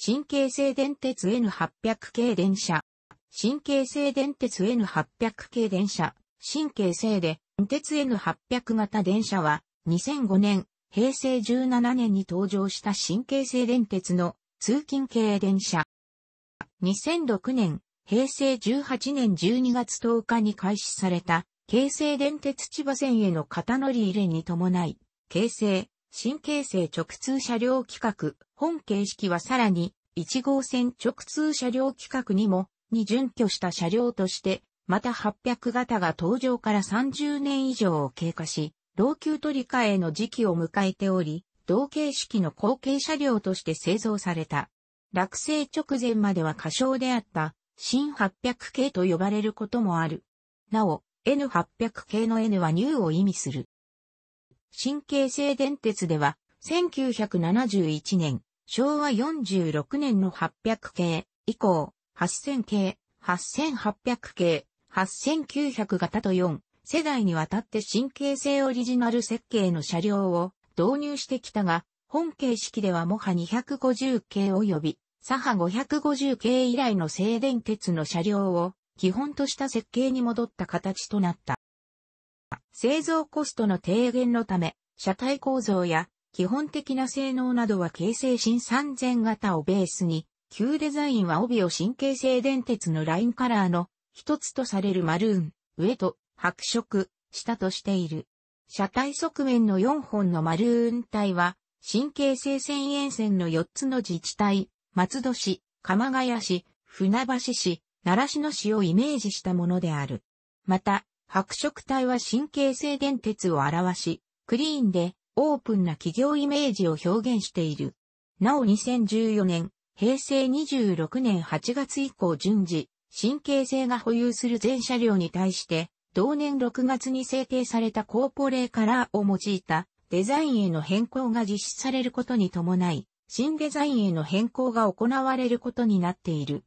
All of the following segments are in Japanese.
神経性電鉄 N800 系電車。神経性電鉄 N800 系電車。神経性で、鉄 N800 型電車は、2005年、平成17年に登場した神経性電鉄の通勤系電車。2006年、平成18年12月10日に開始された、京成電鉄千葉線への型乗り入れに伴い、京成、新京成直通車両規格、本形式はさらに1号線直通車両規格にもに準拠した車両として、また800型が登場から30年以上を経過し、老朽取り替えの時期を迎えており、同形式の後継車両として製造された。落成直前までは過小であった新800系と呼ばれることもある。なお、N800 系の N はニューを意味する。新京成電鉄では、1971年、昭和46年の800系以降、8000系、8800系、8900型と4世代にわたって神経性オリジナル設計の車両を導入してきたが、本形式ではモハ250系及び、サハ550系以来の静電鉄の車両を基本とした設計に戻った形となった。製造コストの低減のため、車体構造や基本的な性能などは形成新3000型をベースに、旧デザインは帯を神経性電鉄のラインカラーの一つとされるマルーン、上と白色、下としている。車体側面の4本のマルーン体は、神経性線沿線の4つの自治体、松戸市、鎌ヶ谷市、船橋市、奈良市の市をイメージしたものである。また、白色体は神経性電鉄を表し、クリーンでオープンな企業イメージを表現している。なお2014年、平成26年8月以降順次、新経成が保有する全車両に対して、同年6月に制定されたコーポレーカラーを用いたデザインへの変更が実施されることに伴い、新デザインへの変更が行われることになっている。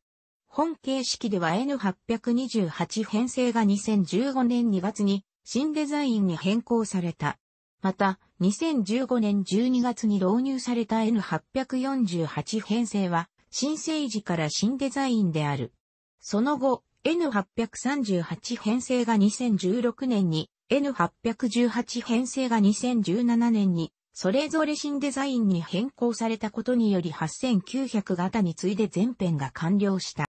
本形式では N828 編成が2015年2月に新デザインに変更された。また、2015年12月に導入された N848 編成は、新生時から新デザインである。その後、N838 編成が2016年に、N818 編成が2017年に、それぞれ新デザインに変更されたことにより8900型に次いで全編が完了した。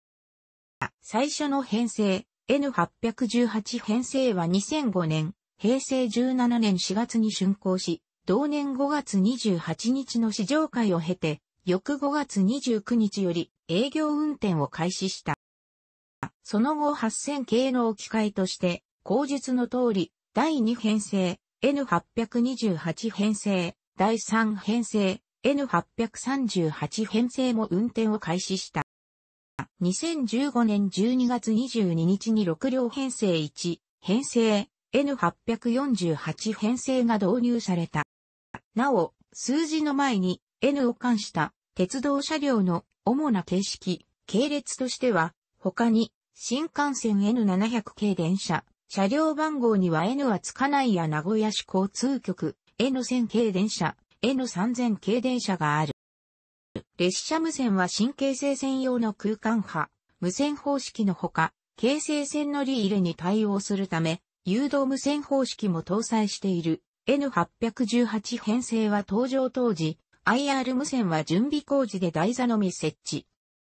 最初の編成、N818 編成は2005年、平成17年4月に竣工し、同年5月28日の試乗会を経て、翌5月29日より営業運転を開始した。その後8000系の置き換えとして、後述の通り、第2編成、N828 編成、第3編成、N838 編成も運転を開始した。2015年12月22日に6両編成1、編成 N848 編成が導入された。なお、数字の前に N を冠した鉄道車両の主な形式、系列としては、他に新幹線 N700 系電車、車両番号には N はつかないや名古屋市交通局、N1000 系電車、N3000 系電車がある。列車無線は新京成線用の空間波、無線方式のほか、京成線のり入れに対応するため、誘導無線方式も搭載している N818 編成は登場当時、IR 無線は準備工事で台座のみ設置。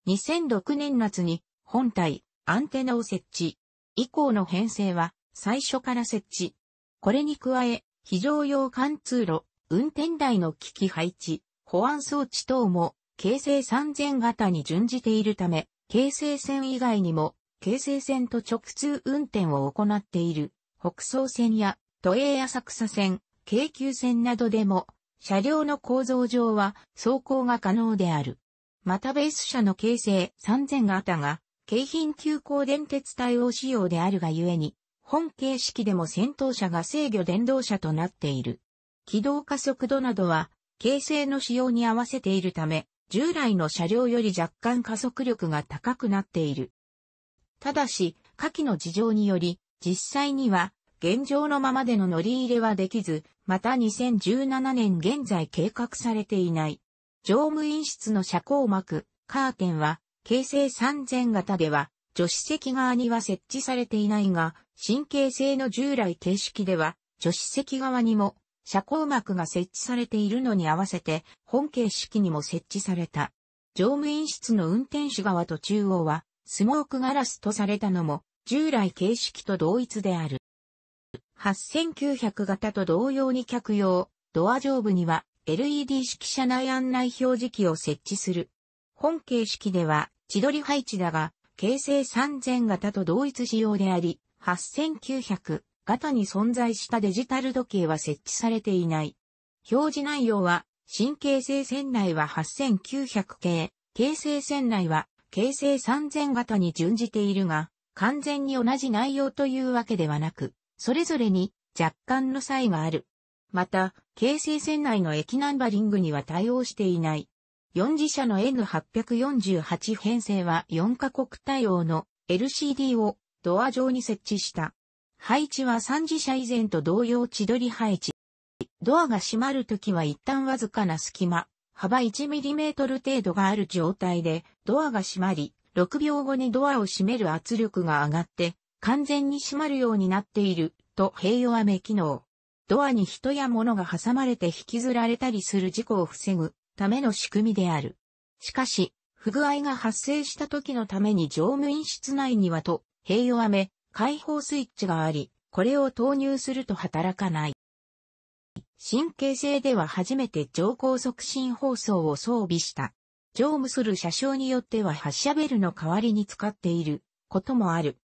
2006年夏に本体、アンテナを設置。以降の編成は最初から設置。これに加え、非常用貫通路、運転台の機器配置、保安装置等も、京成3000型に準じているため、京成線以外にも、京成線と直通運転を行っている。北総線や都営浅草線、京急線などでも、車両の構造上は走行が可能である。またベース車の形成3000型が、京浜急行電鉄対応仕様であるがゆえに、本形式でも先頭車が制御電動車となっている。軌道加速度などは、形成の仕様に合わせているため、従来の車両より若干加速力が高くなっている。ただし、下記の事情により、実際には、現状のままでの乗り入れはできず、また2017年現在計画されていない。乗務員室の遮光膜、カーテンは、京成3000型では、助手席側には設置されていないが、神経性の従来形式では、助手席側にも、遮光膜が設置されているのに合わせて、本形式にも設置された。乗務員室の運転手側と中央は、スモークガラスとされたのも、従来形式と同一である。8900型と同様に客用、ドア上部には LED 式車内案内表示器を設置する。本形式では千鳥配置だが、形成3000型と同一仕様であり、8900型に存在したデジタル時計は設置されていない。表示内容は、新形成線内は8900系、形成線内は形成3000型に準じているが、完全に同じ内容というわけではなく、それぞれに若干の差異がある。また、京成線内の駅ナンバリングには対応していない。4次車の N848 編成は4カ国対応の LCD をドア上に設置した。配置は3次車以前と同様千鳥配置。ドアが閉まるときは一旦わずかな隙間、幅 1mm 程度がある状態でドアが閉まり、6秒後にドアを閉める圧力が上がって、完全に閉まるようになっている、と併用飴機能。ドアに人や物が挟まれて引きずられたりする事故を防ぐための仕組みである。しかし、不具合が発生した時のために乗務員室内にはと、併用飴、開放スイッチがあり、これを投入すると働かない。神経性では初めて乗降促進放送を装備した。乗務する車掌によっては発車ベルの代わりに使っていることもある。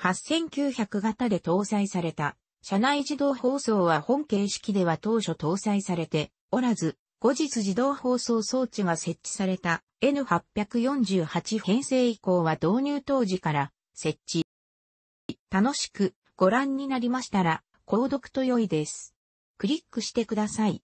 8900型で搭載された車内自動放送は本形式では当初搭載されておらず、後日自動放送装置が設置された N848 編成以降は導入当時から設置。楽しくご覧になりましたら、購読と良いです。クリックしてください。